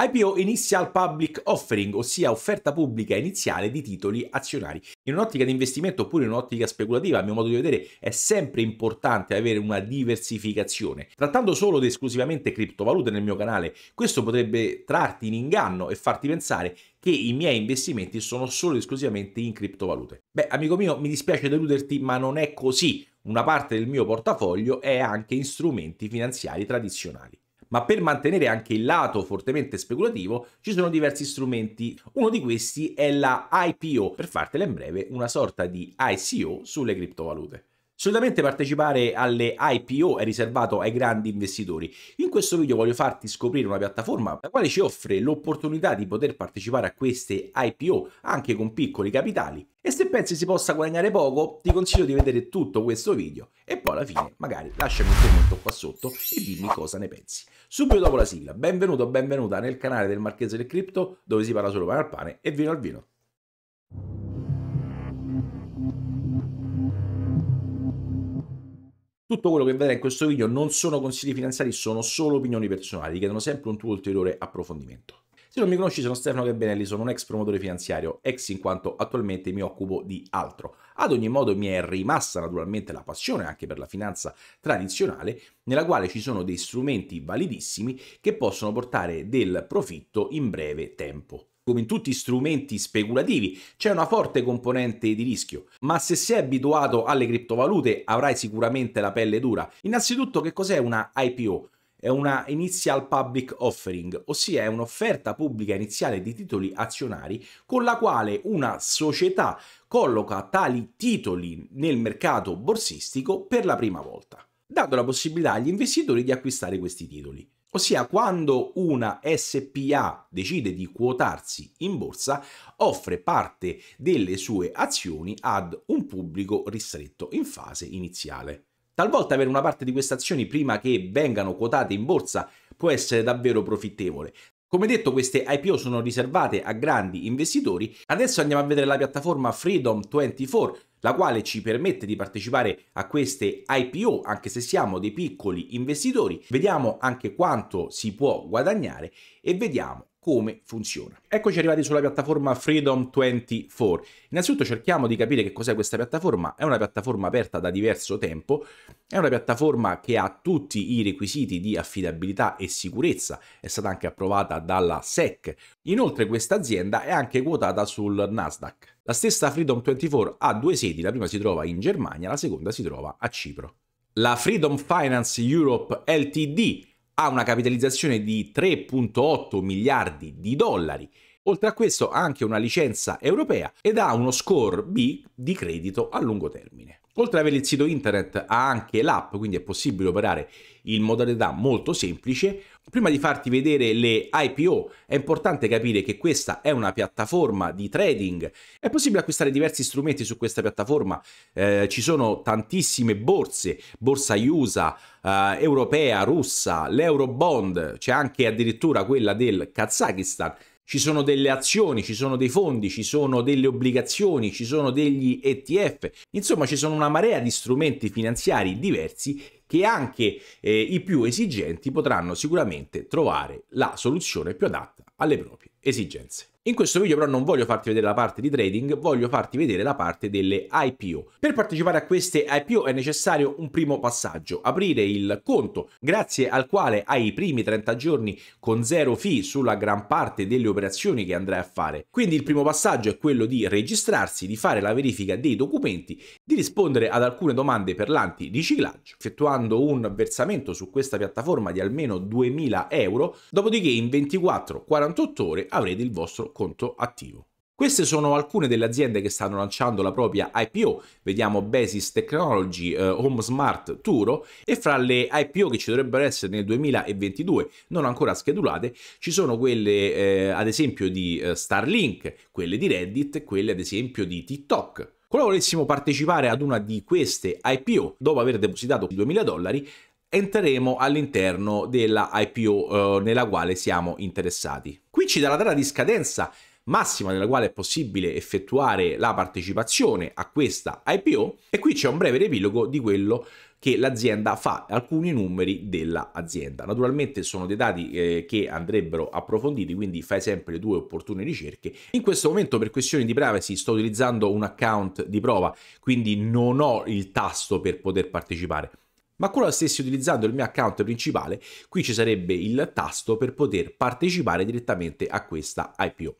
IPO Initial Public Offering, ossia offerta pubblica iniziale di titoli azionari. In un'ottica di investimento oppure in un'ottica speculativa, a mio modo di vedere, è sempre importante avere una diversificazione. Trattando solo ed esclusivamente criptovalute nel mio canale, questo potrebbe trarti in inganno e farti pensare che i miei investimenti sono solo ed esclusivamente in criptovalute. Beh, amico mio, mi dispiace deluderti, ma non è così. Una parte del mio portafoglio è anche in strumenti finanziari tradizionali ma per mantenere anche il lato fortemente speculativo ci sono diversi strumenti. Uno di questi è la IPO, per fartela in breve, una sorta di ICO sulle criptovalute. Solitamente partecipare alle IPO è riservato ai grandi investitori. In questo video voglio farti scoprire una piattaforma la quale ci offre l'opportunità di poter partecipare a queste IPO anche con piccoli capitali. E se pensi si possa guadagnare poco, ti consiglio di vedere tutto questo video e poi alla fine magari lasciami un commento qua sotto e dimmi cosa ne pensi. Subito dopo la sigla, benvenuto o benvenuta nel canale del Marchese del Cripto dove si parla solo pane al pane e vino al vino. Tutto quello che vedrai in questo video non sono consigli finanziari, sono solo opinioni personali, richiedono sempre un tuo ulteriore approfondimento. Se non mi conosci sono Stefano Gabenelli, sono un ex promotore finanziario, ex in quanto attualmente mi occupo di altro. Ad ogni modo mi è rimasta naturalmente la passione anche per la finanza tradizionale, nella quale ci sono dei strumenti validissimi che possono portare del profitto in breve tempo come in tutti gli strumenti speculativi, c'è una forte componente di rischio. Ma se sei abituato alle criptovalute avrai sicuramente la pelle dura. Innanzitutto che cos'è una IPO? è una Initial Public Offering, ossia è un'offerta pubblica iniziale di titoli azionari con la quale una società colloca tali titoli nel mercato borsistico per la prima volta, dando la possibilità agli investitori di acquistare questi titoli. Ossia, quando una SPA decide di quotarsi in borsa, offre parte delle sue azioni ad un pubblico ristretto in fase iniziale. Talvolta avere una parte di queste azioni prima che vengano quotate in borsa può essere davvero profittevole. Come detto, queste IPO sono riservate a grandi investitori. Adesso andiamo a vedere la piattaforma Freedom24, la quale ci permette di partecipare a queste IPO anche se siamo dei piccoli investitori. Vediamo anche quanto si può guadagnare e vediamo come funziona. Eccoci arrivati sulla piattaforma Freedom24. Innanzitutto cerchiamo di capire che cos'è questa piattaforma. È una piattaforma aperta da diverso tempo, è una piattaforma che ha tutti i requisiti di affidabilità e sicurezza, è stata anche approvata dalla SEC. Inoltre questa azienda è anche quotata sul Nasdaq. La stessa Freedom24 ha due sedi, la prima si trova in Germania, la seconda si trova a Cipro. La Freedom Finance Europe LTD ha una capitalizzazione di 3.8 miliardi di dollari, oltre a questo ha anche una licenza europea ed ha uno score B di credito a lungo termine. Oltre ad avere il sito internet ha anche l'app, quindi è possibile operare in modalità molto semplice. Prima di farti vedere le IPO è importante capire che questa è una piattaforma di trading, è possibile acquistare diversi strumenti su questa piattaforma, eh, ci sono tantissime borse, borsa USA, eh, europea, russa, l'eurobond, c'è anche addirittura quella del Kazakistan, ci sono delle azioni, ci sono dei fondi, ci sono delle obbligazioni, ci sono degli ETF, insomma ci sono una marea di strumenti finanziari diversi che anche eh, i più esigenti potranno sicuramente trovare la soluzione più adatta alle proprie esigenze. In questo video però non voglio farti vedere la parte di trading, voglio farti vedere la parte delle IPO. Per partecipare a queste IPO è necessario un primo passaggio, aprire il conto grazie al quale hai i primi 30 giorni con zero fee sulla gran parte delle operazioni che andrai a fare. Quindi il primo passaggio è quello di registrarsi, di fare la verifica dei documenti di rispondere ad alcune domande per l'antiriciclaggio, effettuando un versamento su questa piattaforma di almeno 2.000 euro, dopodiché in 24-48 ore avrete il vostro conto attivo. Queste sono alcune delle aziende che stanno lanciando la propria IPO, vediamo Basis Technology, eh, Home Smart, Turo e fra le IPO che ci dovrebbero essere nel 2022, non ancora schedulate, ci sono quelle eh, ad esempio di eh, Starlink, quelle di Reddit, quelle ad esempio di TikTok. Qualora volessimo partecipare ad una di queste IPO, dopo aver depositato 2.000 dollari, entreremo all'interno della IPO eh, nella quale siamo interessati. Qui ci dà la data di scadenza massima nella quale è possibile effettuare la partecipazione a questa IPO e qui c'è un breve riepilogo di quello che l'azienda fa, alcuni numeri dell'azienda. Naturalmente sono dei dati eh, che andrebbero approfonditi, quindi fai sempre le due opportune ricerche. In questo momento per questioni di privacy sto utilizzando un account di prova, quindi non ho il tasto per poter partecipare. Ma qualora stessi utilizzando il mio account principale, qui ci sarebbe il tasto per poter partecipare direttamente a questa IPO.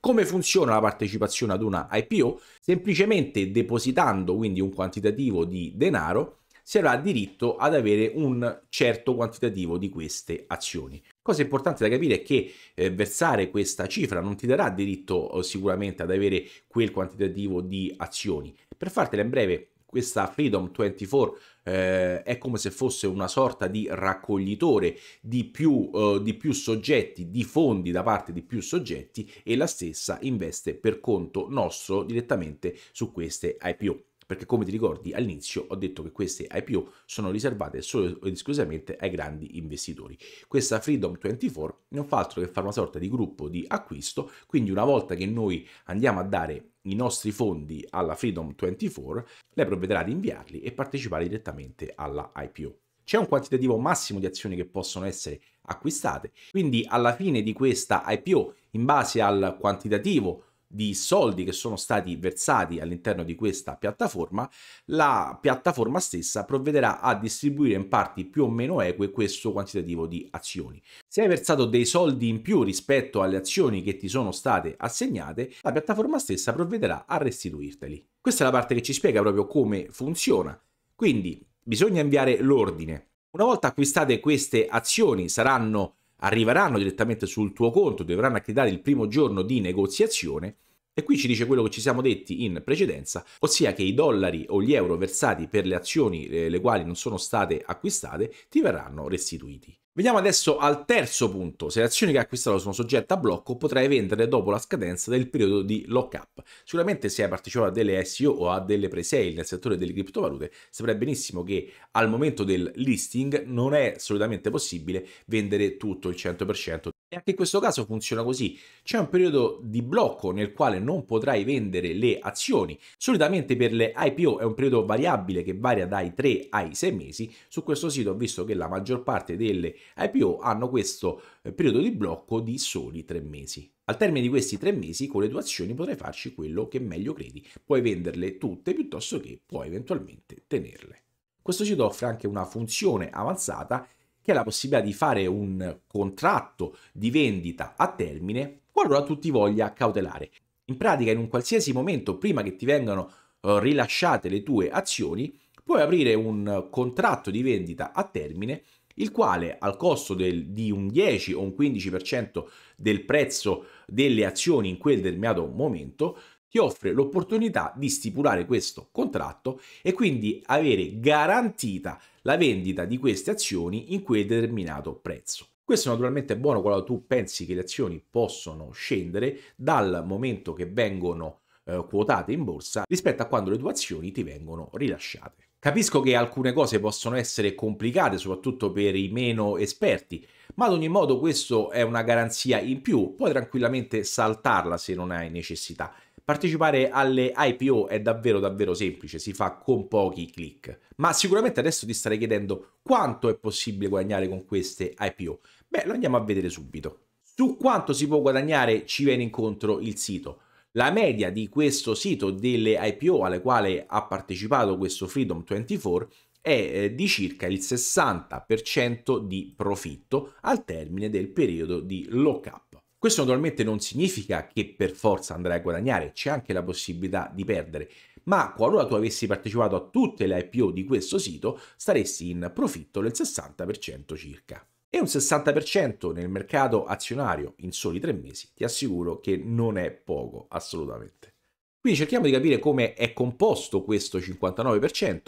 Come funziona la partecipazione ad una IPO? Semplicemente depositando quindi un quantitativo di denaro si avrà diritto ad avere un certo quantitativo di queste azioni. Cosa importante da capire è che eh, versare questa cifra non ti darà diritto eh, sicuramente ad avere quel quantitativo di azioni. Per fartela in breve, questa Freedom 24 eh, è come se fosse una sorta di raccoglitore di più, eh, di più, soggetti, di fondi da parte di più soggetti e la stessa investe per conto nostro direttamente su queste IPO perché come ti ricordi all'inizio ho detto che queste IPO sono riservate solo ed esclusivamente ai grandi investitori. Questa Freedom 24 non fa altro che fare una sorta di gruppo di acquisto, quindi una volta che noi andiamo a dare i nostri fondi alla Freedom 24, lei provvederà ad inviarli e partecipare direttamente alla IPO. C'è un quantitativo massimo di azioni che possono essere acquistate, quindi alla fine di questa IPO, in base al quantitativo di soldi che sono stati versati all'interno di questa piattaforma, la piattaforma stessa provvederà a distribuire in parti più o meno eque questo quantitativo di azioni. Se hai versato dei soldi in più rispetto alle azioni che ti sono state assegnate, la piattaforma stessa provvederà a restituirteli. Questa è la parte che ci spiega proprio come funziona. Quindi bisogna inviare l'ordine. Una volta acquistate queste azioni saranno arriveranno direttamente sul tuo conto, dovranno accreditare il primo giorno di negoziazione e qui ci dice quello che ci siamo detti in precedenza, ossia che i dollari o gli euro versati per le azioni eh, le quali non sono state acquistate ti verranno restituiti. Veniamo adesso al terzo punto. Se le azioni che hai acquistato sono soggette a blocco, potrai vendere dopo la scadenza del periodo di lock-up. Sicuramente se hai partecipato a delle SEO o a delle pre-sale nel settore delle criptovalute, saprai benissimo che al momento del listing non è solitamente possibile vendere tutto il 100% e anche in questo caso funziona così. C'è un periodo di blocco nel quale non potrai vendere le azioni. Solitamente per le IPO è un periodo variabile che varia dai 3 ai 6 mesi. Su questo sito ho visto che la maggior parte delle IPO hanno questo eh, periodo di blocco di soli 3 mesi. Al termine di questi tre mesi, con le tue azioni potrai farci quello che meglio credi. Puoi venderle tutte piuttosto che puoi eventualmente tenerle. Questo sito offre anche una funzione avanzata che è la possibilità di fare un contratto di vendita a termine qualora tu ti voglia cautelare. In pratica, in un qualsiasi momento, prima che ti vengano eh, rilasciate le tue azioni, puoi aprire un contratto di vendita a termine, il quale al costo del, di un 10 o un 15% del prezzo delle azioni in quel determinato momento ti offre l'opportunità di stipulare questo contratto e quindi avere garantita la vendita di queste azioni in quel determinato prezzo. Questo naturalmente è buono quando tu pensi che le azioni possono scendere dal momento che vengono eh, quotate in borsa rispetto a quando le tue azioni ti vengono rilasciate. Capisco che alcune cose possono essere complicate, soprattutto per i meno esperti, ma ad ogni modo questo è una garanzia in più, puoi tranquillamente saltarla se non hai necessità. Partecipare alle IPO è davvero davvero semplice, si fa con pochi click. Ma sicuramente adesso ti starei chiedendo quanto è possibile guadagnare con queste IPO. Beh, lo andiamo a vedere subito. Su quanto si può guadagnare ci viene incontro il sito. La media di questo sito delle IPO alle quali ha partecipato questo Freedom24 è eh, di circa il 60% di profitto al termine del periodo di lock-up. Questo naturalmente non significa che per forza andrai a guadagnare, c'è anche la possibilità di perdere, ma qualora tu avessi partecipato a tutte le IPO di questo sito, staresti in profitto del 60% circa. E un 60% nel mercato azionario in soli tre mesi, ti assicuro che non è poco, assolutamente. Quindi cerchiamo di capire come è composto questo 59%,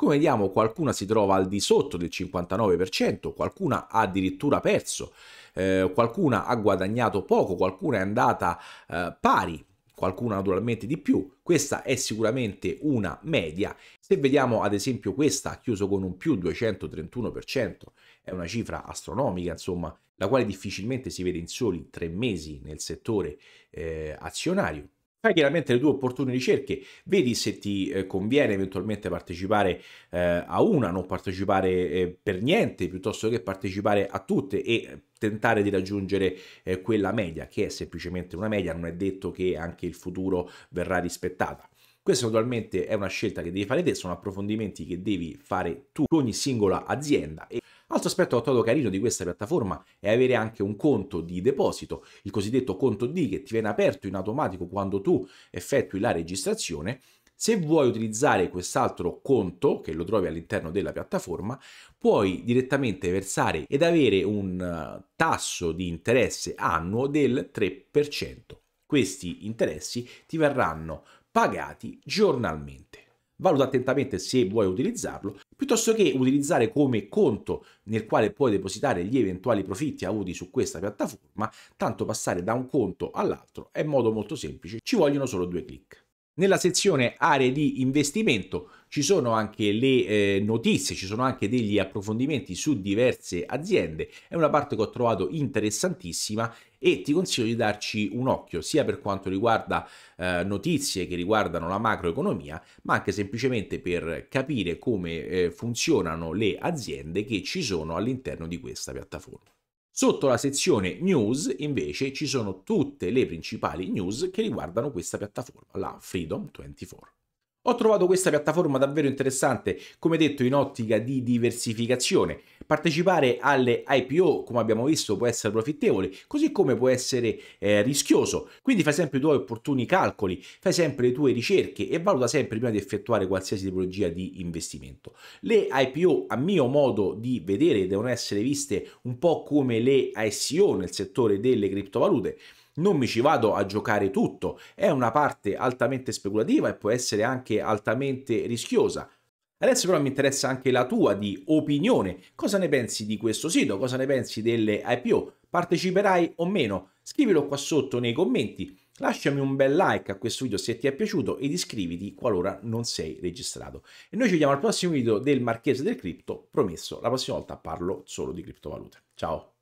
come vediamo qualcuna si trova al di sotto del 59%, qualcuna ha addirittura perso, eh, qualcuna ha guadagnato poco, qualcuna è andata eh, pari, qualcuna naturalmente di più. Questa è sicuramente una media. Se vediamo ad esempio questa chiuso con un più 231%, è una cifra astronomica, insomma, la quale difficilmente si vede in soli tre mesi nel settore eh, azionario. Fai chiaramente le tue opportune ricerche, vedi se ti eh, conviene eventualmente partecipare eh, a una, non partecipare eh, per niente, piuttosto che partecipare a tutte e tentare di raggiungere eh, quella media, che è semplicemente una media, non è detto che anche il futuro verrà rispettata. Questa naturalmente è una scelta che devi fare te, sono approfondimenti che devi fare tu con ogni singola azienda e Altro aspetto che carino di questa piattaforma è avere anche un conto di deposito, il cosiddetto conto D che ti viene aperto in automatico quando tu effettui la registrazione se vuoi utilizzare quest'altro conto, che lo trovi all'interno della piattaforma, puoi direttamente versare ed avere un eh, tasso di interesse annuo del 3%. Questi interessi ti verranno pagati giornalmente valuta attentamente se vuoi utilizzarlo, piuttosto che utilizzare come conto nel quale puoi depositare gli eventuali profitti avuti su questa piattaforma, tanto passare da un conto all'altro è modo molto semplice, ci vogliono solo due clic. Nella sezione aree di investimento ci sono anche le eh, notizie, ci sono anche degli approfondimenti su diverse aziende, è una parte che ho trovato interessantissima e ti consiglio di darci un occhio sia per quanto riguarda eh, notizie che riguardano la macroeconomia, ma anche semplicemente per capire come eh, funzionano le aziende che ci sono all'interno di questa piattaforma. Sotto la sezione news invece ci sono tutte le principali news che riguardano questa piattaforma, la Freedom 24. Ho trovato questa piattaforma davvero interessante, come detto in ottica di diversificazione. Partecipare alle IPO, come abbiamo visto, può essere profittevole, così come può essere eh, rischioso. Quindi fai sempre i tuoi opportuni calcoli, fai sempre le tue ricerche e valuta sempre prima di effettuare qualsiasi tipologia di investimento. Le IPO, a mio modo di vedere, devono essere viste un po' come le ICO nel settore delle criptovalute non mi ci vado a giocare tutto, è una parte altamente speculativa e può essere anche altamente rischiosa. Adesso però mi interessa anche la tua di opinione. Cosa ne pensi di questo sito? Cosa ne pensi delle IPO? Parteciperai o meno? Scrivilo qua sotto nei commenti. Lasciami un bel like a questo video se ti è piaciuto ed iscriviti qualora non sei registrato. E noi ci vediamo al prossimo video del Marchese del Cripto. Promesso, la prossima volta parlo solo di criptovalute. Ciao!